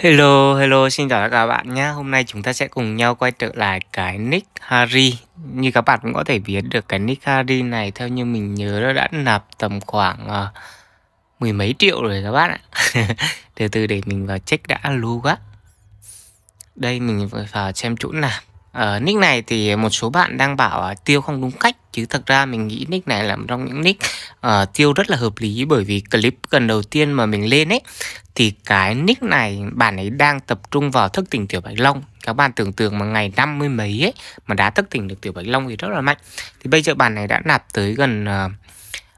Hello, hello, xin chào các bạn nhé Hôm nay chúng ta sẽ cùng nhau quay trở lại cái nick Harry Như các bạn cũng có thể biết được cái nick Harry này Theo như mình nhớ nó đã nạp tầm khoảng uh, mười mấy triệu rồi các bạn ạ Từ từ để mình vào check đã lưu quá Đây mình phải vào xem chỗ nào ở ờ, nick này thì một số bạn đang bảo à, tiêu không đúng cách chứ thật ra mình nghĩ nick này là một trong những nick uh, tiêu rất là hợp lý bởi vì clip gần đầu tiên mà mình lên ấy thì cái nick này bạn ấy đang tập trung vào thức tỉnh tiểu bạch long các bạn tưởng tượng mà ngày năm mươi mấy ấy mà đã thức tỉnh được tiểu bạch long thì rất là mạnh thì bây giờ bạn này đã nạp tới gần uh,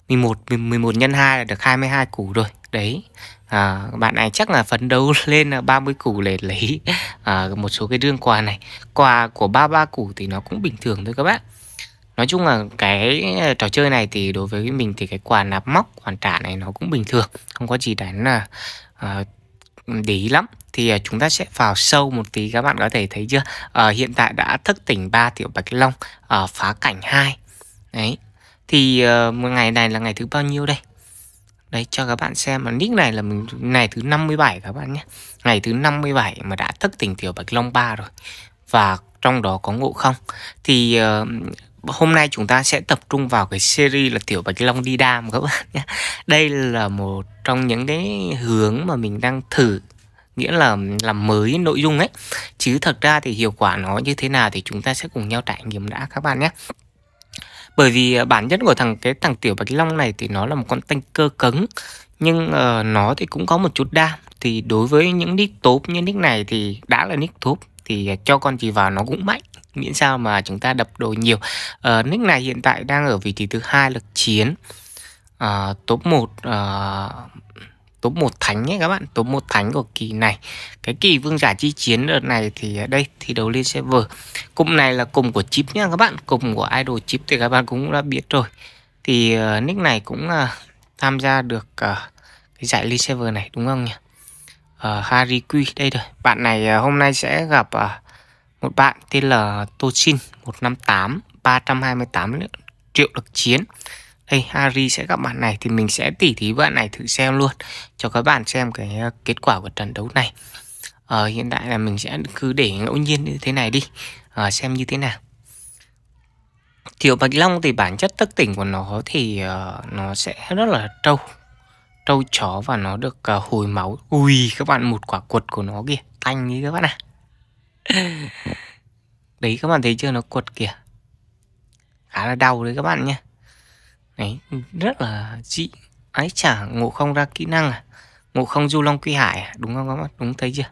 11 11 nhân 2 là được 22 củ rồi đấy à, bạn này chắc là phấn đấu lên 30 à, củ để lấy à, một số cái đương quà này quà của 33 củ thì nó cũng bình thường thôi các bạn Nói chung là cái à, trò chơi này thì đối với mình thì cái quà nạp móc hoàn trả này nó cũng bình thường Không có gì đáng là uh, à, để ý lắm Thì uh, chúng ta sẽ vào sâu một tí các bạn có thể thấy chưa uh, Hiện tại đã thức tỉnh 3 tiểu bạch long uh, phá cảnh 2 Đấy Thì uh, ngày này là ngày thứ bao nhiêu đây Đấy cho các bạn xem mà nick này là mình ngày thứ 57 các bạn nhé Ngày thứ 57 mà đã thức tỉnh tiểu Bạch Long 3 rồi Và trong đó có ngộ không Thì uh, hôm nay chúng ta sẽ tập trung vào cái series là tiểu bạch long đi đam các bạn nhé đây là một trong những cái hướng mà mình đang thử nghĩa là làm mới nội dung ấy chứ thật ra thì hiệu quả nó như thế nào thì chúng ta sẽ cùng nhau trải nghiệm đã các bạn nhé bởi vì à, bản chất của thằng cái thằng tiểu bạch long này thì nó là một con tanh cơ cứng nhưng uh, nó thì cũng có một chút đam thì đối với những nick tốp như nick này thì đã là nick tốp thì à, cho con gì vào nó cũng mạnh miễn sao mà chúng ta đập đồ nhiều uh, nick này hiện tại đang ở vị trí thứ hai lực chiến uh, top 1 uh, top một thánh nhé các bạn top một thánh của kỳ này cái kỳ vương giả chi chiến đợt này thì à, đây thi đấu lên server cụm này là cụm của chip nhá các bạn cụm của idol chip thì các bạn cũng đã biết rồi thì uh, nick này cũng uh, tham gia được uh, cái giải lên server này đúng không nhỉ uh, Quy đây rồi bạn này uh, hôm nay sẽ gặp uh, một bạn tên là Toshin 158 328 triệu lực chiến hey Harry sẽ gặp bạn này thì mình sẽ tỉ thí bạn này thử xem luôn cho các bạn xem cái ờ, kết quả của trận đấu này ờ, hiện tại là mình sẽ cứ để ngẫu nhiên như thế này đi ờ, xem như thế nào Thiểu Bạch Long thì bản chất thức tỉnh của nó thì uh, nó sẽ rất là trâu Trâu chó và nó được uh, hồi máu Ui các bạn một quả quật của nó kìa Tanh như các bạn ạ à. Đấy các bạn thấy chưa nó quật kìa Khá là đau đấy các bạn nhé Đấy, rất là dị ái chả ngộ không ra kỹ năng à ngộ không du long quy hải à? đúng không các bạn đúng thấy chưa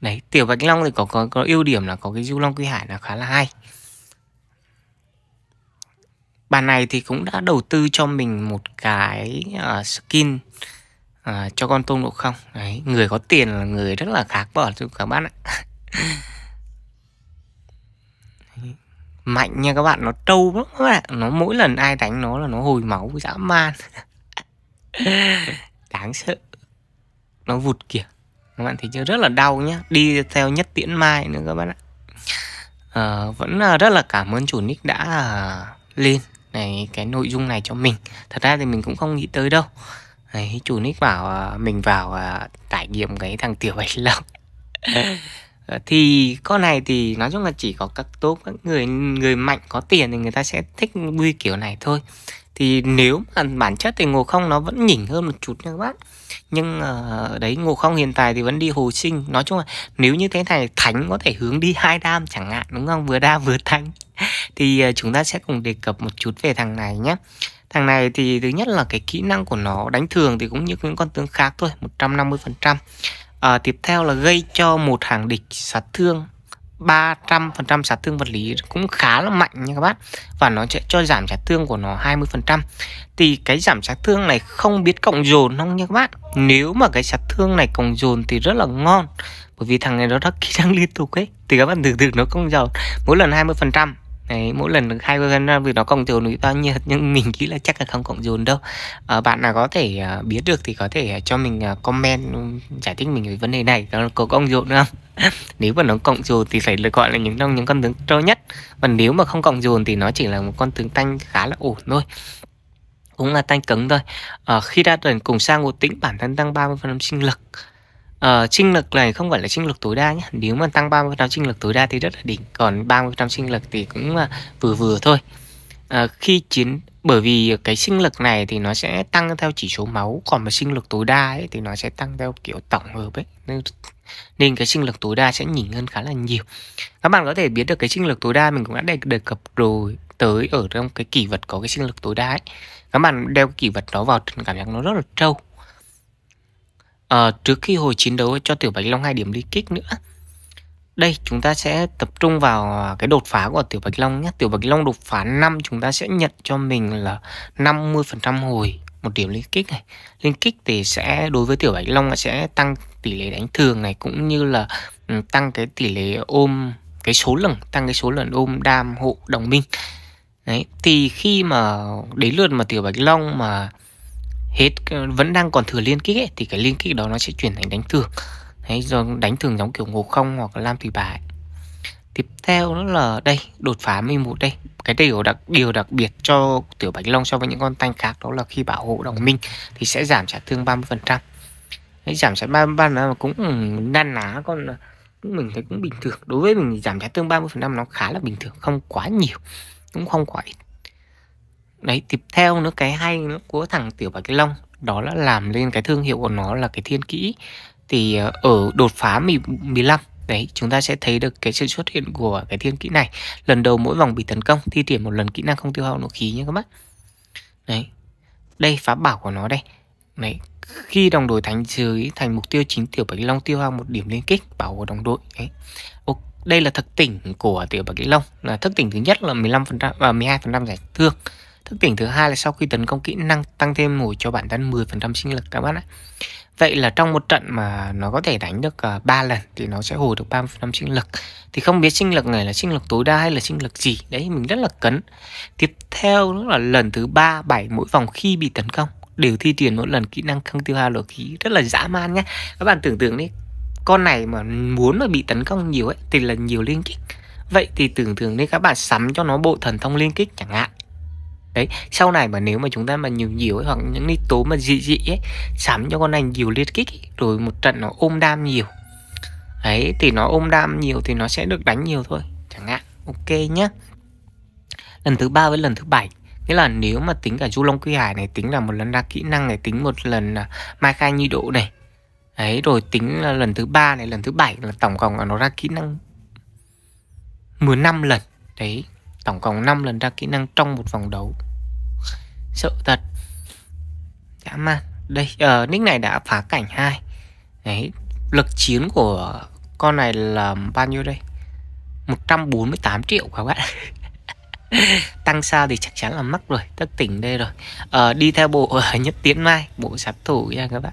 đấy tiểu bạch long thì có có có ưu điểm là có cái du long quy hải là khá là hay bàn này thì cũng đã đầu tư cho mình một cái uh, skin uh, cho con tôm ngộ không đấy người có tiền là người rất là khác bỏ cho các bạn ạ mạnh nha các bạn nó trâu lắm các bạn nó mỗi lần ai đánh nó là nó hồi máu dã man đáng sợ nó vụt kìa các bạn thấy chưa rất là đau nhá đi theo nhất tiễn mai nữa các bạn ạ à, vẫn rất là cảm ơn chủ nick đã à, lên này cái nội dung này cho mình thật ra thì mình cũng không nghĩ tới đâu Đấy, chủ nick bảo à, mình vào à, trải nghiệm cái thằng tiểu bạch long Ờ, thì con này thì nói chung là chỉ có các tốt các người người mạnh có tiền thì người ta sẽ thích bui kiểu này thôi thì nếu mà bản chất thì ngồi không nó vẫn nhỉnh hơn một chút nha các bác nhưng uh, đấy ngồi không hiện tại thì vẫn đi hồi sinh nói chung là nếu như thế này thánh có thể hướng đi hai đam chẳng hạn đúng không vừa đa vừa thánh thì uh, chúng ta sẽ cùng đề cập một chút về thằng này nhé thằng này thì thứ nhất là cái kỹ năng của nó đánh thường thì cũng như những con tướng khác thôi 150 phần trăm à, tiếp theo là gây cho một hàng địch sát thương 300% sát thương vật lý cũng khá là mạnh nha các bác Và nó sẽ cho giảm sát thương của nó 20% Thì cái giảm sát thương này không biết cộng dồn không nha các bác Nếu mà cái sát thương này cộng dồn thì rất là ngon Bởi vì thằng này nó đắc kỹ năng liên tục ấy Thì các bạn thử thử nó cộng dồn Mỗi lần 20% Đấy, mỗi lần được hai version ra vì nó cộng dồn với bao nhiêu nhưng mình nghĩ là chắc là không cộng dồn đâu à, bạn nào có thể uh, biết được thì có thể uh, cho mình uh, comment ừ, giải thích mình về vấn đề này nó có cộng dồn không nếu mà nó cộng dồn thì phải được gọi là những trong những con tướng trâu nhất và nếu mà không cộng dồn thì nó chỉ là một con tướng tanh khá là ổn thôi cũng là tanh cứng thôi à, khi đã dần cùng sang ngộ tĩnh bản thân tăng 30% sinh lực Ờ, chinh lực này không phải là chinh lực tối đa nhé Nếu mà tăng 30% chinh lực tối đa thì rất là đỉnh Còn 30% chinh lực thì cũng ờ, vừa vừa thôi à, Khi chiến Bởi vì cái sinh lực này thì nó sẽ tăng theo chỉ số máu Còn mà sinh lực tối đa ấy, thì nó sẽ tăng theo kiểu tổng hợp ấy Nên, cái sinh lực tối đa sẽ nhỉnh hơn khá là nhiều Các bạn có thể biết được cái sinh lực tối đa mình cũng đã đề, đề cập rồi Tới ở trong cái kỷ vật có cái sinh lực tối đa ấy Các bạn đeo cái kỷ vật đó vào cảm giác nó rất là trâu à, trước khi hồi chiến đấu cho Tiểu Bạch Long hai điểm đi kích nữa. Đây chúng ta sẽ tập trung vào cái đột phá của Tiểu Bạch Long nhé Tiểu Bạch Long đột phá 5 chúng ta sẽ nhận cho mình là 50% hồi một điểm liên kích này liên kích thì sẽ đối với tiểu bạch long sẽ tăng tỷ lệ đánh thường này cũng như là ừ, tăng cái tỷ lệ ôm cái số lần tăng cái số lần ôm đam hộ đồng minh đấy thì khi mà đến lượt mà tiểu bạch long mà hết ờ, vẫn đang còn thừa liên kích ấy, thì cái liên kích đó nó sẽ chuyển thành đánh thường đấy do đánh thường giống kiểu ngô không hoặc lam thủy bài tiếp theo đó là đây đột phá 11 đây cái điều đặc điều đặc biệt cho tiểu bạch long so với những con tanh khác đó là khi bảo hộ đồng minh thì sẽ giảm trả thương 30 phần trăm giảm trả ba 33 là cũng ừ, năn ná con ờ, mình thấy cũng bình thường đối với mình giảm trả thương 30 phần trăm nó khá là bình thường không quá nhiều cũng không quá ít đấy tiếp theo nữa cái hay nữa của thằng tiểu bạch long đó là làm lên cái thương hiệu của nó là cái thiên kỹ thì ờ, ở đột phá 15 Đấy, chúng ta sẽ thấy được cái sự xuất hiện của cái thiên kỹ này Lần đầu mỗi vòng bị tấn công Thi triển một lần kỹ năng không tiêu hao nộ khí nhé các bác Đấy Đây phá bảo của nó đây Đấy Khi đồng đội thành dưới thành mục tiêu chính Tiểu Bạch Long tiêu hao một điểm liên kích Bảo của đồng đội Đấy ok đây là thực tỉnh của tiểu bạch long là thực tỉnh thứ nhất là 15% và 12% giải thương Thức tỉnh thứ hai là sau khi tấn công kỹ năng tăng thêm hồi cho bản thân 10% sinh lực các bạn ạ. Vậy là trong một trận mà nó có thể đánh được 3 ờ, lần thì nó sẽ hồi được 30% sinh lực. Thì không biết sinh lực này là sinh lực tối đa hay là sinh lực gì. Đấy mình rất là cấn. Tiếp theo nữa là lần thứ 3 7 mỗi vòng khi bị tấn công đều thi triển mỗi lần kỹ năng không tiêu hao lửa khí rất là dã man nhé các bạn tưởng tượng đi con này mà muốn mà bị tấn công nhiều ấy thì là nhiều liên kích vậy thì tưởng tượng đi các bạn sắm cho nó bộ thần thông liên kích chẳng hạn đấy sau này mà nếu mà chúng ta mà nhiều nhiều ấy, hoặc những ni tố mà dị dị ấy sắm cho con này nhiều liên kích ấy, rồi một trận nó ôm đam nhiều ấy thì nó ôm đam nhiều thì nó sẽ được đánh nhiều thôi chẳng hạn ok nhá lần thứ ba với lần thứ bảy nghĩa là nếu mà tính cả du long quy hải này tính là một lần ra kỹ năng này tính một lần à, mai khai nhi độ này ấy rồi tính là lần thứ ba này lần thứ bảy là tổng cộng là nó ra kỹ năng 15 lần đấy Tổng cộng 5 lần ra kỹ năng trong một vòng đấu Sợ thật Dã man Đây, uh, nick này đã phá cảnh 2 Đấy, lực chiến của con này là bao nhiêu đây? 148 triệu các bạn Tăng sao thì chắc chắn là mắc rồi Tất tỉnh đây rồi à, Đi theo bộ uh, nhất tiễn mai Bộ sát thủ nha các bạn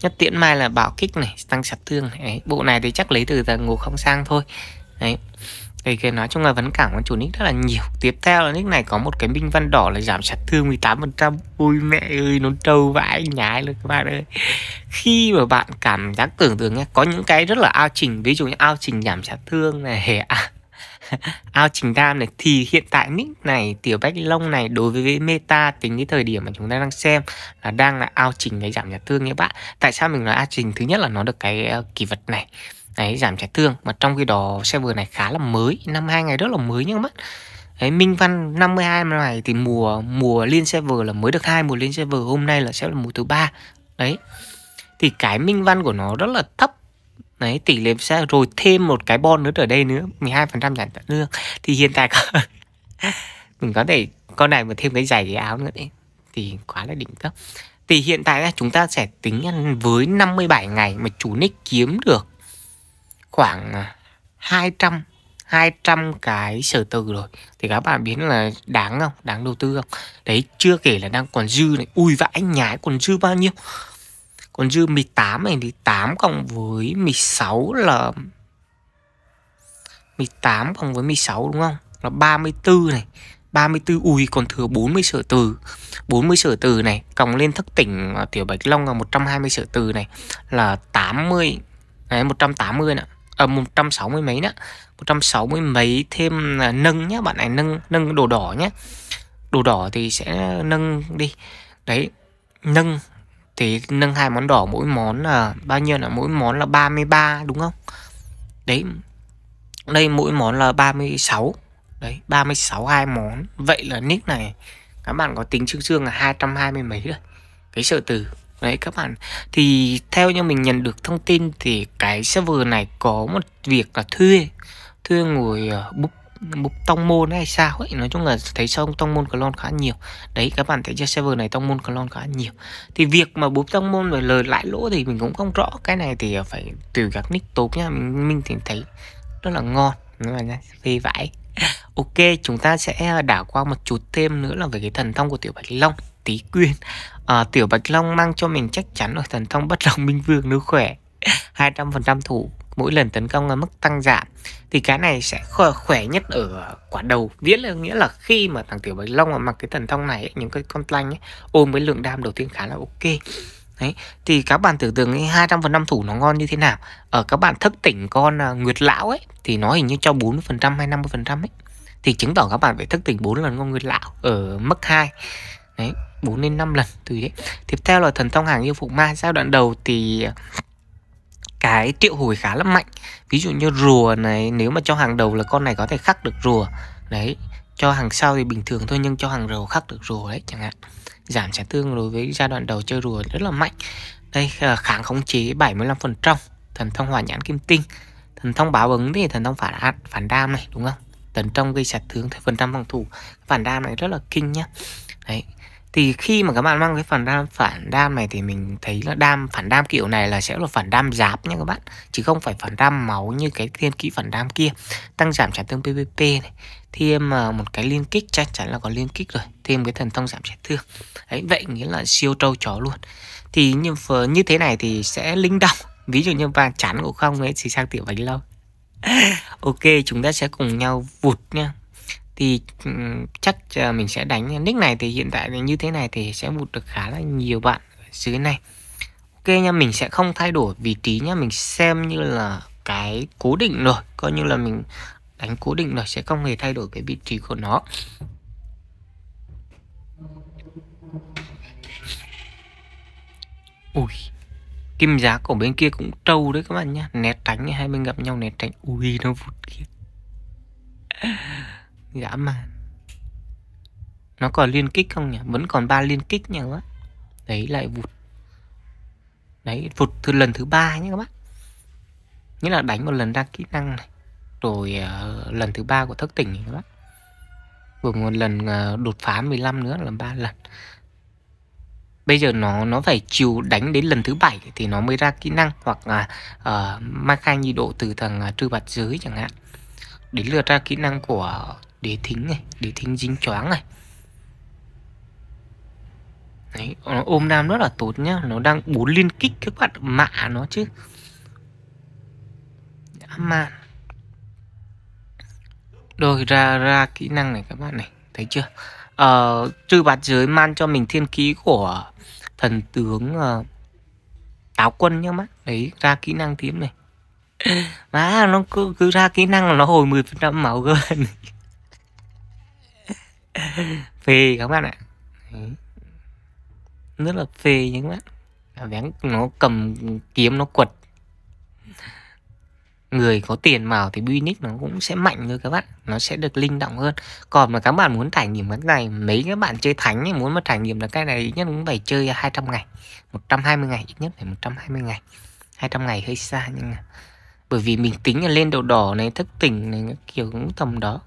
Nhất tiễn mai là bảo kích này Tăng sát thương này. Đấy, Bộ này thì chắc lấy từ ngủ không sang thôi Đấy đây kia nói chung là vẫn cảm ơn chủ nick rất là nhiều Tiếp theo là nick này có một cái minh văn đỏ là giảm sát thương 18% Ôi mẹ ơi nó trâu vãi nhái luôn các bạn ơi Khi mà bạn cảm giác tưởng tượng nhé Có những cái rất là ao trình Ví dụ như ao trình giảm sát thương này à, ao trình đam này thì hiện tại nick này tiểu bách lông này đối với meta tính cái thời điểm mà chúng ta đang xem là đang là ao trình cái giảm nhạt thương nhé bạn tại sao mình nói ao trình thứ nhất là nó được cái uh, ờ, kỳ vật này Đấy, giảm trái thương mà trong khi đó xe vừa này khá là mới năm hai ngày rất là mới nhưng mà Đấy, Minh Văn 52 này thì mùa mùa liên xe vừa là mới được hai mùa liên xe vừa hôm nay là sẽ là mùa thứ ba đấy thì cái Minh Văn của nó rất là thấp đấy tỷ lệ xe rồi thêm một cái bon nữa ở đây nữa 12 phần trăm giảm lương thì hiện tại có... mình có thể con này mà thêm cái giày cái áo nữa đấy thì quá là đỉnh cấp thì hiện tại chúng ta sẽ tính với 57 ngày mà chủ nick kiếm được khoảng 200 à, 200 cái sở từ rồi Thì các bạn biết là đáng không? Đáng đầu tư không? Đấy chưa kể là đang còn dư này Ui vãi nhái còn dư bao nhiêu Còn dư 18 này thì 8 cộng với 16 là 18 cộng với 16 đúng không? Là 34 này 34 ui còn thừa 40 sở từ 40 sở từ này Cộng lên thức tỉnh Tiểu Bạch Long là 120 sở từ này Là 80 Đấy 180 nữa à, 160 mấy đó 160 mấy thêm là nâng nhá bạn này nâng nâng đồ đỏ nhé đồ đỏ thì sẽ nâng đi đấy nâng thì nâng hai món đỏ mỗi món là bao nhiêu là mỗi món là 33 đúng không đấy đây mỗi món là 36 đấy 36 hai món vậy là nick này các bạn có tính chương dương là 220 mấy rồi cái sợ từ đấy các bạn thì theo như mình nhận được thông tin thì cái server này có một việc là thuê thuê ngồi ờ, búc bục tông môn hay sao ấy nói chung là thấy sông tông môn clone khá nhiều đấy các bạn thấy cho server này tông môn clone khá nhiều thì việc mà bục tông môn và lời lãi lỗ thì mình cũng không rõ cái này thì ờ, phải từ các nick tốt nha mình mình thì thấy rất là ngon nhưng mà nha phê vãi ok chúng ta sẽ ờ, đảo qua một chút thêm nữa là về cái thần thông của tiểu bạch long tí quyên à, Tiểu Bạch Long mang cho mình chắc chắn ở thần thông bất lòng minh vương nếu khỏe 200% thủ mỗi lần tấn công là mức tăng giảm thì cái này sẽ khỏe, khỏe nhất ở quả đầu viễn là nghĩa là khi mà thằng tiểu bạch long mà mặc cái thần thông này những cái con lanh ôm với lượng đam đầu tiên khá là ok Đấy, thì các bạn tưởng tượng 200 phần năm thủ nó ngon như thế nào ở các bạn thức tỉnh con uh, nguyệt lão ấy thì nó hình như cho 40 phần trăm hay 50 phần trăm ấy thì chứng tỏ các bạn phải thức tỉnh 4 lần con nguyệt lão ở mức 2 đấy 4 đến 5 lần tùy đấy. Tiếp theo là thần thông hàng yêu phục ma giai đoạn đầu thì cái triệu hồi khá là mạnh. Ví dụ như rùa này nếu mà cho hàng đầu là con này có thể khắc được rùa. Đấy, cho hàng sau thì bình thường thôi nhưng cho hàng đầu khắc được rùa đấy chẳng hạn. Giảm chán tương đối với giai đoạn đầu chơi rùa rất là mạnh. Đây ờ, kháng khống chế 75%, thần thông hỏa nhãn kim tinh. Thần thông báo ứng thì thần thông phản phản đam này đúng không? Tấn trong gây sát thương thêm phần trăm phòng thủ. Phản đam này rất là kinh nhá. Đấy, thì khi mà các bạn mang cái phần đam phản đam này thì mình thấy là đam phản đam kiểu này là sẽ là phản đam giáp nha các bạn chứ không phải phản đam máu như cái thiên kỹ phản đam kia tăng giảm trả thương pvp này thêm ờ, một cái liên kích chắc chắn là có liên kích rồi thêm cái thần thông giảm trả thương ấy vậy nghĩa là siêu trâu chó luôn thì như như thế này thì sẽ linh động ví dụ như vàng chắn của không ấy thì sang tiểu bánh lâu ok chúng ta sẽ cùng nhau vụt nha thì ừ, chắc ờ, mình sẽ đánh nick này thì hiện tại như thế này thì sẽ vụt được khá là nhiều bạn dưới này ok nha mình sẽ không thay đổi vị trí nhá mình xem như là cái cố định rồi coi như là mình đánh cố định rồi sẽ không hề thay đổi cái vị trí của nó ui kim giá của bên kia cũng trâu đấy các bạn nhá né tránh hai bên gặp nhau né tránh ui nó vụt kia gã dạ, màn nó còn liên kích không nhỉ vẫn còn ba liên kích nhỉ các bạn đấy lại vụt đấy vụt thứ lần thứ ba nhé các bác, nghĩa là đánh một lần ra kỹ năng này rồi uh, lần thứ ba của thức tỉnh này các bác, vừa một lần uh, đột phá 15 nữa là ba lần bây giờ nó nó phải chiều đánh đến lần thứ bảy thì nó mới ra kỹ năng hoặc là uh, ờ, ma khai nhiệt độ từ thằng uh, trư bạch dưới chẳng hạn đến lượt ra kỹ năng của đế thính này đế thính dính choáng này Đấy, nó ôm nam rất là tốt nhá nó đang bốn liên kích các bạn mạ nó chứ dã man rồi ra ra kỹ năng này các bạn này thấy chưa ờ, trừ bạt giới man cho mình thiên ký của thần tướng uh, táo quân nhá mắt đấy ra kỹ năng tím này má nó cứ, cứ ra kỹ năng là nó hồi 10% máu cơ phê các bạn ạ rất là phê những bạn vén nó cầm kiếm nó quật người có tiền vào thì Binic nó cũng sẽ mạnh hơn các bạn nó sẽ được linh động hơn còn mà các bạn muốn trải nghiệm cái này mấy các bạn chơi thánh ấy, muốn mà trải nghiệm được cái này ít nhất cũng phải chơi 200 ngày 120 ngày ít nhất phải 120 ngày 200 ngày hơi xa nhưng mà bởi vì mình tính là lên đầu đỏ này thức tỉnh này kiểu cũng tầm đó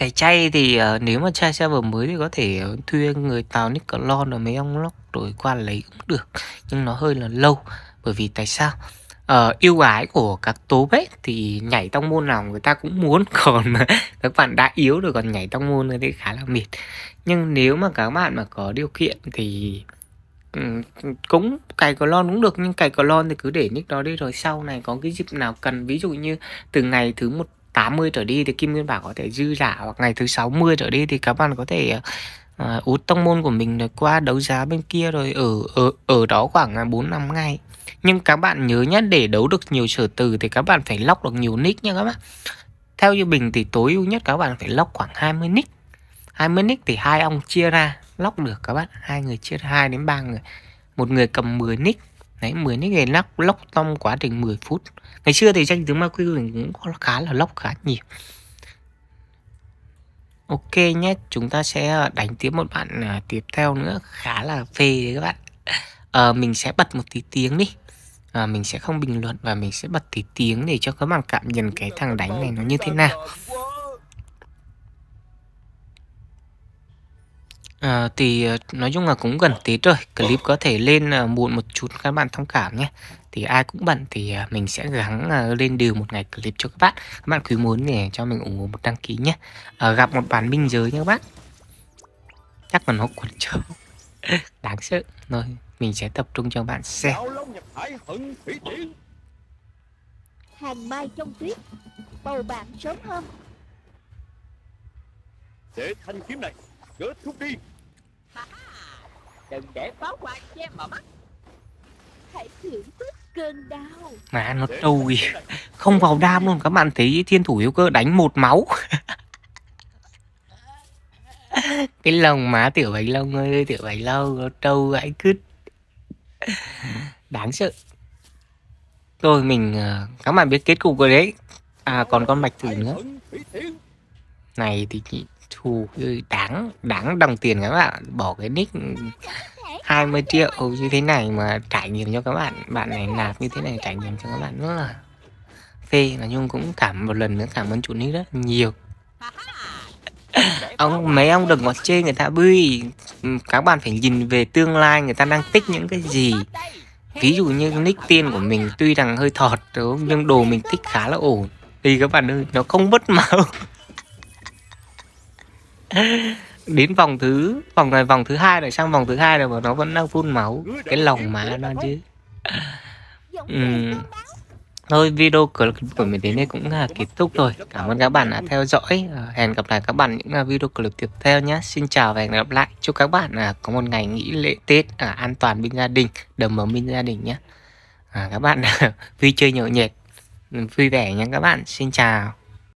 cái chay thì uh, nếu mà chai server mới thì có thể ờ, thuê người tàu nick clone rồi mấy ông lóc rồi qua lấy cũng được nhưng nó hơi là lâu bởi vì tại sao uh, yêu ái của các tố ấy thì nhảy trong môn nào người ta cũng muốn còn các bạn đã yếu rồi còn nhảy trong môn thì khá là mệt nhưng nếu mà các bạn mà có điều kiện thì ừ, cũng cày lon cũng được nhưng cày lon thì cứ để nick đó đi rồi sau này có cái dịp nào cần ví dụ như từ ngày thứ một 80 trở đi thì Kim Nguyên Bảo có thể dư giả hoặc ngày thứ 60 trở đi thì các bạn có thể uh, út tông môn của mình rồi qua đấu giá bên kia rồi ở ở ở đó khoảng 4 à, 5 ngày. Nhưng các bạn nhớ nhé để đấu được nhiều sở từ thì các bạn phải lóc được nhiều nick nha các bạn. Theo như bình thì tối ưu nhất các bạn phải lóc khoảng 20 nick. 20 nick thì hai ông chia ra lóc được các bạn, hai người chia hai đến ba người. Một người cầm 10 nick Đấy, 10 nick này lắc lóc trong quá trình 10 phút ngày xưa thì tranh tướng ma quy mình cũng khá là lóc khá nhiều ok nhé chúng ta sẽ ờ, đánh tiếp một bạn ờ, tiếp theo nữa khá là phê đấy các bạn à, mình sẽ bật một tí tiếng đi à, mình sẽ không bình luận và mình sẽ bật tí tiếng để cho các bạn cảm nhận cái thằng đánh này nó như thế nào À, thì ờ, nói chung là cũng gần Tết rồi Clip có thể lên ờ, muộn một chút các bạn thông cảm nhé Thì ai cũng bận thì mình sẽ gắng lên đều một ngày clip cho các bạn Các bạn cứ muốn thì cho mình ủng hộ một đăng ký nhé à, Gặp một bán binh giới nha các bạn Chắc là nó quần trâu Đáng sợ thôi mình sẽ tập trung cho bạn xem Hàng mai trong tuyết Bầu bạn sớm hơn Để thanh kiếm này kết thúc đi Đừng để pháo hoa che mở mắt Hãy thưởng thức cơn đau Mà nó trùi Không vào đam luôn Các bạn thấy thiên thủ yếu cơ đánh một máu Cái lồng má tiểu bánh lông ơi Tiểu bánh lông nó trâu gãi cứt Đáng sợ Rồi mình ờ, Các bạn biết kết cục rồi đấy À còn con mạch tử nữa Này thì chị thù ừ, đáng đáng đồng tiền các bạn bỏ cái nick 20 triệu như thế này mà trải nghiệm cho các bạn bạn này nạp như thế này trải nghiệm cho các bạn rất là phê là nhung cũng cảm một lần nữa cảm ơn chủ nick rất nhiều ông mấy ông đừng có chê người ta bươi ừ, các bạn phải nhìn về tương lai người ta đang tích những cái gì ví dụ như nick tiên của mình tuy rằng hơi thọt đúng nhưng đồ mình tích khá là ổn thì các bạn ơi nó không mất máu đến vòng thứ vòng này vòng thứ hai rồi sang vòng thứ hai rồi mà nó vẫn đang phun máu cái lòng má nó chứ ừ. ừ. thôi video clip của mình đến đây cũng là kết thúc rồi cảm ơn các bạn đã theo dõi ờ, hẹn gặp lại các bạn những ờ, video clip tiếp theo nhé xin chào và hẹn gặp lại chúc các bạn ờ, có một ngày nghỉ lễ tết an toàn bên gia đình đầm ấm bên gia đình nhé à, các bạn vui chơi nhậu nhẹt vui vẻ nhé các bạn xin chào